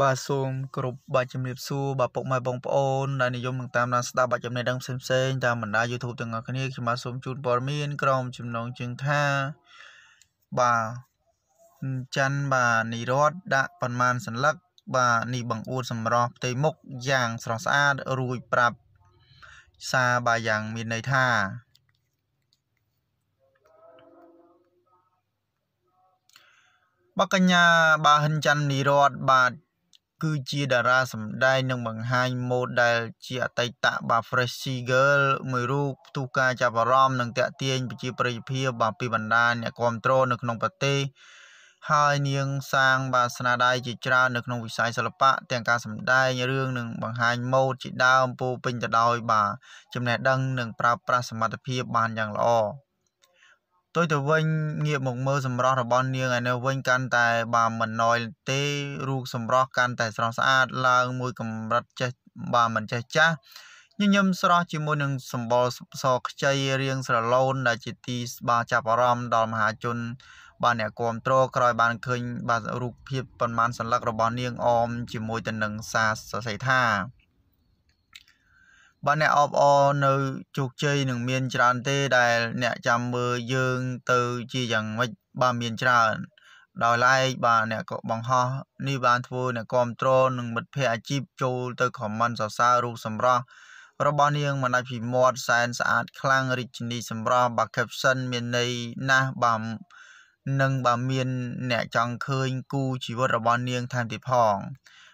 បាទសូមគ្រប់បាទជំរាបសួរបាទពុកម៉ែបងប្អូនដែលនិយមនឹងតាមដានស្ដាប់បាទចំណេះដឹងផ្សេងៗតាមបណ្ដា YouTube ទាំងអស់គ្នាខ្ញុំបាទសូមជូនព័ត៌មានក្រមចំណងជើងថាបាទច័ន្ទបាទនិរតដាក់ប៉ុន្មានសន្លឹកបាទនេះបង្អួតសម្រស់ផ្ទៃមុខយ៉ាងស្រស់ស្អាតរួចប្រាប់សារបាទយ៉ាងមានន័យថាបកញ្ញា បាទហិនច័ន្ទនិរតបាទគឺជាតារាសម្តែងនិងបង្ហាញម៉ូតដែលជាអតីតបាទ Freshy Girl មួយរូបផ្ទុះការចាប់អារម្មណ៍និងតាក់ទាញប្រជាប្រិយភាពបាទពីបណ្ដាអ្នកគ្រប់គ្រងនៅក្នុងប្រទេសហើយនាង សាងបាទស្នាដៃជាច្រើននៅក្នុងវិស័យសិល្បៈទាំងការសម្ដែងរឿងនិងបង្ហាញម៉ូដជាដើមពោពេញទៅដោយបាទចំណេះដឹងនិងប្រើប្រាស់សមត្ថភាពបានយ៉ាងល្អ។ផ្ទុយទៅវិញងាកមកមើលសម្រស់របស់នាងឯនៅវិញកាន់តែបាមិនណយទេរូបសម្រស់កាន់តែស្រស់ស្អាតឡើងមួយកម្រិតចេះបាមិនចេះចាស់ញញឹមស្រស់ជាមួយនឹងសម្បល់សខ្ចីរាងស្រឡូនដែលជាទីស្បាចាប់អារម្មណ៍ដល់មហាជនបានអ្នកគ្រប់គ្រងក្រោយបានឃើញបាទរូបភាពប៉ុន្មានសន្លឹករបស់នាងអមជាមួយទៅនឹងសារសរសេរថាបើអ្នកអបអរនៅជោគជ័យនឹងមានច្រើនទេដែល អ្នកចាំមើលយើងទៅជាយ៉ាងម៉េចបានមានច្រើនដោយឡែកបាទអ្នកក៏បង្ហោះនេះបានធ្វើអ្នកគ្រប់គ្រងនិងមិត្តភ័ក្តិអាជីពចូលទៅខមមិនសរសើររូបសម្រស់របស់នាងមណាច់ពីមាត់សែនស្អាតខ្លាំងរិទ្ធិនីសម្រាប់បា caption មានន័យណាស់បើនឹងបើមានអ្នកចង់ឃើញគូជីវិតរបស់នាងថែមទៀតផង